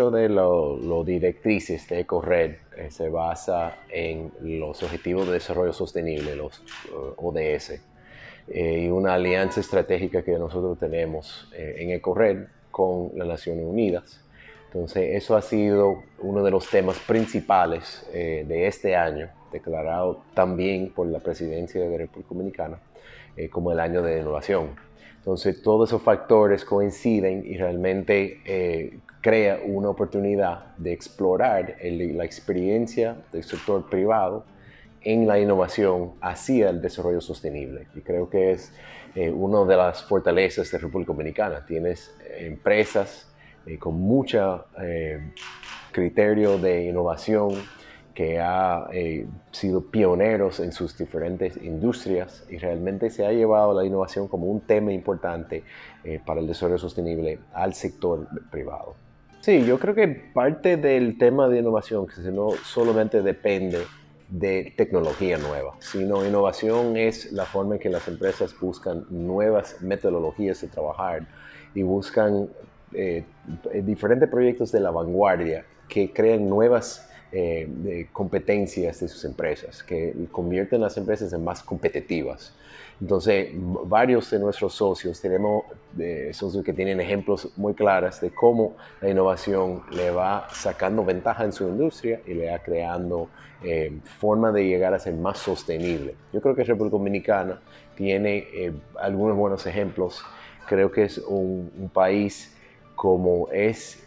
mucho de lo, directrices de EcoRed eh, se basa en los Objetivos de Desarrollo Sostenible, los eh, ODS, eh, y una alianza estratégica que nosotros tenemos en en EcoRed con las Naciones Unidas. Entonces, eso ha sido uno de los temas principales de este año, declarado también por la presidencia de la República Dominicana. Eh, como el año de innovación. Entonces, todos esos factores coinciden y realmente eh, crea una oportunidad de explorar la experiencia del sector privado en la innovación hacia el desarrollo sostenible. Y creo que es eh, una de las fortalezas de República Dominicana. Tienes empresas con mucho criterio de innovación que ha eh, sido pioneros en sus diferentes industrias y realmente se ha llevado la innovación como un tema importante eh, para el desarrollo sostenible al sector privado. Sí, yo creo que parte del tema de innovación, que no solamente depende de tecnología nueva, sino innovación es la forma en que las empresas buscan nuevas metodologías de trabajar y buscan eh, diferentes proyectos de la vanguardia que crean nuevas eh, de competencias de sus empresas, que convierten las empresas en más competitivas. Entonces, varios de nuestros socios tenemos socios que tienen ejemplos muy claros de cómo la innovación le va sacando ventaja en su industria y le va creando eh, forma de llegar a ser más sostenible. Yo creo que República Dominicana tiene eh, algunos buenos ejemplos. Creo que es un país como es,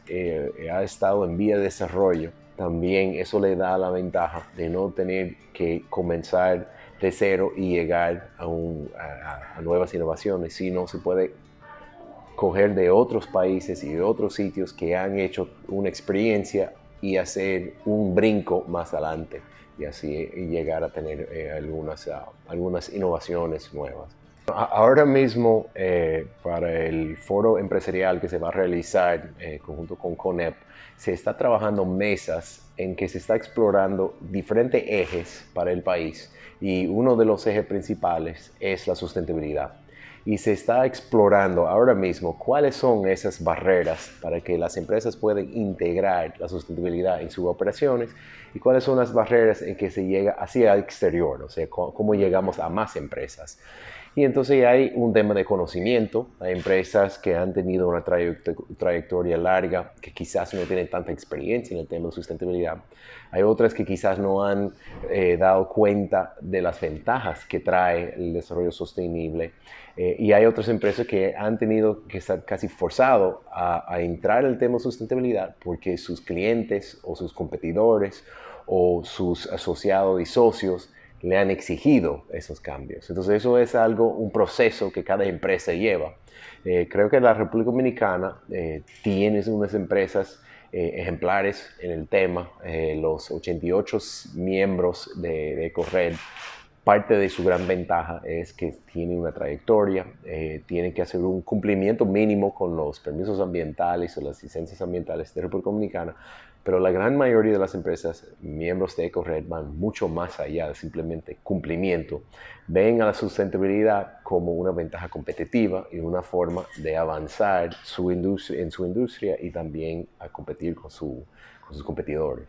ha estado en vía de desarrollo también eso le da la ventaja de no tener que comenzar de cero y llegar a, nuevas innovaciones, sino se puede coger de otros países y de otros sitios que han hecho una experiencia y hacer un brinco más adelante y así llegar a tener eh, algunas, ah, algunas innovaciones nuevas. Ahora mismo, eh, para el foro empresarial que se va a realizar eh, conjunto con CONEP, se está trabajando mesas en que se está explorando diferentes ejes para el país y uno de los ejes principales es la sustentabilidad. Y se está explorando ahora mismo cuáles son esas barreras para que las empresas puedan integrar la sustentabilidad en sus operaciones y cuáles son las barreras en que se llega hacia el exterior, o sea, cómo llegamos a más empresas. Y entonces hay un tema de conocimiento, hay empresas que han tenido una trayectoria larga, que quizás no tienen tanta experiencia en el tema de sustentabilidad, hay otras que quizás no han eh, dado cuenta de las ventajas que trae el desarrollo sostenible, eh, y hay otras empresas que han tenido que estar casi forzado a, a entrar en el tema de sustentabilidad porque sus clientes o sus competidores o sus asociados y socios le han exigido esos cambios. Entonces eso es algo, un proceso que cada empresa lleva. Eh, creo que la República Dominicana eh, tiene unas empresas eh, ejemplares en el tema. los 88 miembros de, de Corred parte de su gran ventaja es que tiene una trayectoria, eh, tiene que hacer un cumplimiento mínimo con los permisos ambientales o las licencias ambientales de República Dominicana, pero la gran mayoría de las empresas, miembros de EcoRed, van mucho más allá de simplemente cumplimiento. Ven a la sustentabilidad como una ventaja competitiva y una forma de avanzar su en su industria y también a competir con sus competidores.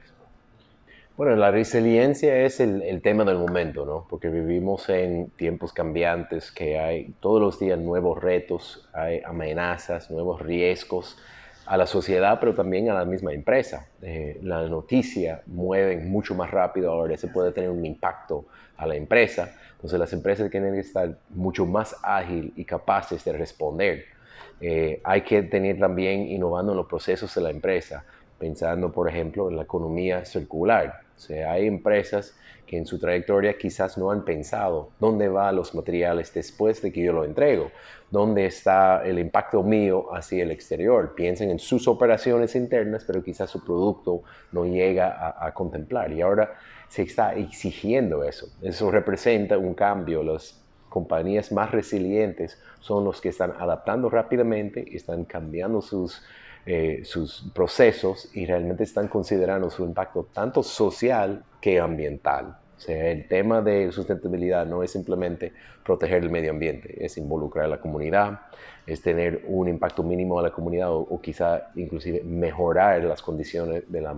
Bueno, la resiliencia es el, tema del momento, ¿no? Porque vivimos en tiempos cambiantes, que hay todos los días nuevos retos, hay amenazas, nuevos riesgos a la sociedad, pero también a la misma empresa. Eh, la noticia mueven mucho más rápido, ahora se puede tener un impacto a la empresa. Entonces las empresas tienen que estar mucho más ágiles y capaces de responder. Eh, hay que tener también innovando en los procesos de la empresa, pensando por ejemplo en la economía circular o sea, hay empresas que en su trayectoria quizás no han pensado dónde van los materiales después de que yo lo entrego, dónde está el impacto mío hacia el exterior. Piensen en sus operaciones internas, pero quizás su producto no llega a, contemplar. Y ahora se está exigiendo eso. Eso representa un cambio. Las compañías más resilientes son los que están adaptando rápidamente, y están cambiando sus eh, sus procesos y realmente están considerando su impacto tanto social que ambiental. O sea, el tema de sustentabilidad no es simplemente proteger el medio ambiente, es involucrar a la comunidad, es tener un impacto mínimo a la comunidad o, quizá inclusive mejorar las condiciones de la,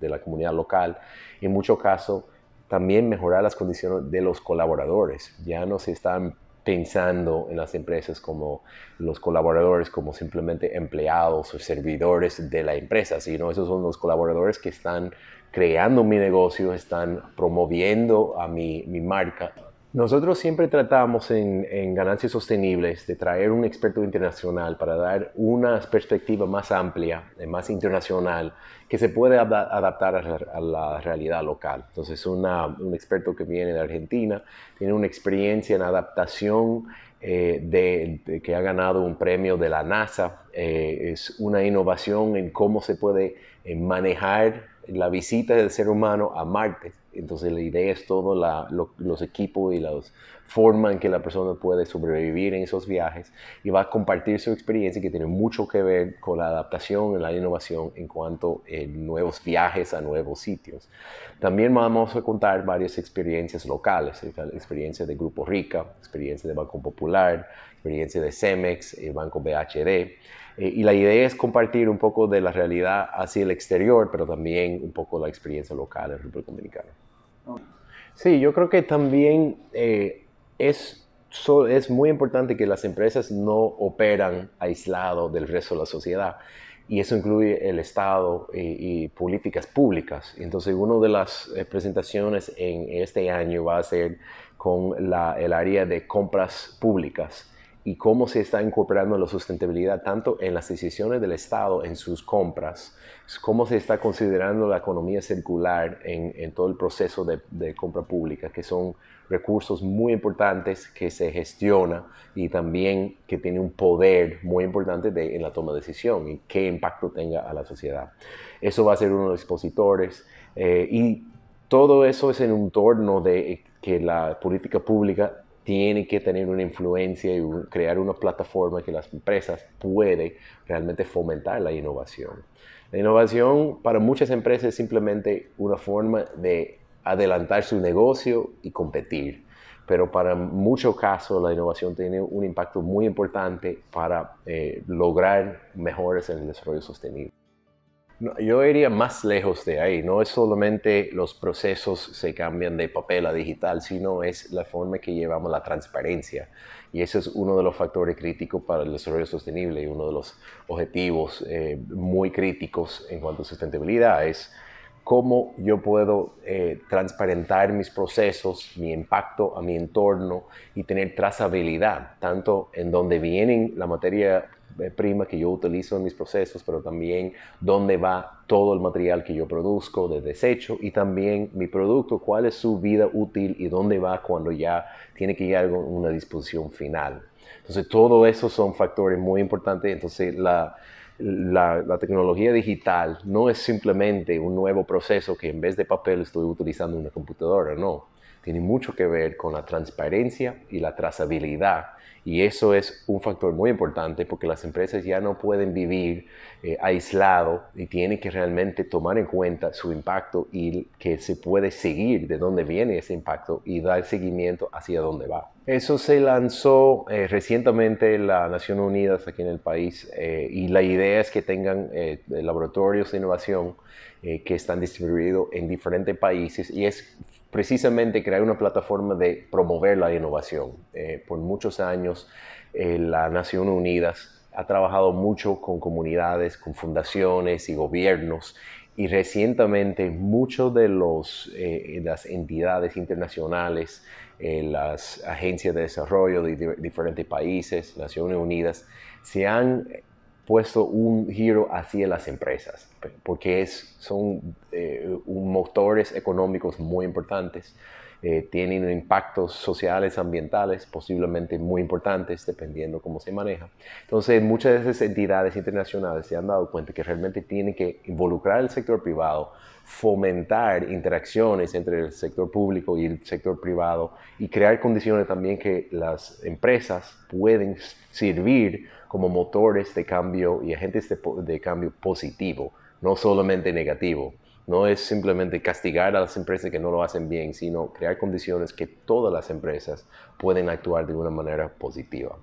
de la comunidad local. En muchos casos, también mejorar las condiciones de los colaboradores. Ya no se están pensando en las empresas como los colaboradores, como simplemente empleados o servidores de la empresa, sino esos son los colaboradores que están creando mi negocio, están promoviendo a mi, mi marca nosotros siempre tratamos en, Ganancias Sostenibles de traer un experto internacional para dar una perspectiva más amplia, eh, más internacional, que se puede adaptar a la, realidad local. Entonces, un experto que viene de Argentina tiene una experiencia en adaptación eh, de, que ha ganado un premio de la NASA. Eh, es una innovación en cómo se puede manejar la visita del ser humano a Marte entonces la idea es todo, los equipos y las formas en que la persona puede sobrevivir en esos viajes y va a compartir su experiencia que tiene mucho que ver con la adaptación y la innovación en cuanto a eh, nuevos viajes a nuevos sitios. También vamos a contar varias experiencias locales, eh, experiencia de Grupo Rica, experiencia de Banco Popular, experiencia de Cemex, el eh, Banco BHD. y la idea es compartir un poco de la realidad hacia el exterior, pero también un poco la experiencia local en República Dominicana. Sí, yo creo que también eh, es, muy importante que las empresas no operan aislado del resto de la sociedad y eso incluye el Estado y, políticas públicas. Entonces, una de las eh, presentaciones en este año va a ser con la, el área de compras públicas y cómo se está incorporando la sustentabilidad tanto en las decisiones del Estado, en sus compras, cómo se está considerando la economía circular en, todo el proceso de, compra pública, que son recursos muy importantes que se gestiona y también que tiene un poder muy importante en la toma de decisión y qué impacto tenga a la sociedad. Eso va a ser uno de los expositores eh, y todo eso es en un torno de que la política pública tiene que tener una influencia y crear una plataforma que las empresas pueden realmente fomentar la innovación. La innovación para muchas empresas es simplemente una forma de adelantar su negocio y competir. Pero para muchos casos la innovación tiene un impacto muy importante para eh, lograr mejores en el desarrollo sostenible yo iría más lejos de ahí. No es solamente los procesos se cambian de papel a digital, sino es la forma que llevamos la transparencia. Y ese es uno de los factores críticos para el desarrollo sostenible y uno de los objetivos eh, muy críticos en cuanto a sustentabilidad es cómo yo puedo eh, transparentar mis procesos, mi impacto a mi entorno y tener trazabilidad, tanto en donde vienen la materia eh, prima que yo utilizo en mis procesos, pero también dónde va todo el material que yo produzco de desecho y también mi producto, cuál es su vida útil y dónde va cuando ya tiene que llegar a una disposición final. Entonces, todo eso son factores muy importantes. Entonces, la, la, tecnología digital no es simplemente un nuevo proceso que en vez de papel estoy utilizando una computadora, no. Tiene mucho que ver con la transparencia y la trazabilidad y eso es un factor muy importante porque las empresas ya no pueden vivir eh, aislado y tienen que realmente tomar en cuenta su impacto y que se puede seguir de dónde viene ese impacto y dar seguimiento hacia dónde va. Eso se lanzó eh, recientemente la Naciones Unidas aquí en el país eh, y la idea es que tengan eh, laboratorios de innovación que están distribuidos en diferentes países y es precisamente crear una plataforma de promover la innovación. Eh, por muchos años, eh, la Nación Unidas ha trabajado mucho con comunidades, con fundaciones y gobiernos y recientemente muchas de los, eh, las entidades internacionales, las agencias de desarrollo de diferentes países, Naciones Unidas, se han puesto un giro hacia las empresas, porque es, son eh, motores económicos muy importantes. Eh, tienen impactos sociales, ambientales, posiblemente muy importantes, dependiendo cómo se maneja. Entonces, muchas de esas entidades internacionales se han dado cuenta que realmente tienen que involucrar al sector privado, fomentar interacciones entre el sector público y el sector privado y crear condiciones también que las empresas pueden servir como motores de cambio y agentes de cambio positivo, no solamente negativo. No es simplemente castigar a las empresas que no lo hacen bien, sino crear condiciones que todas las empresas pueden actuar de una manera positiva.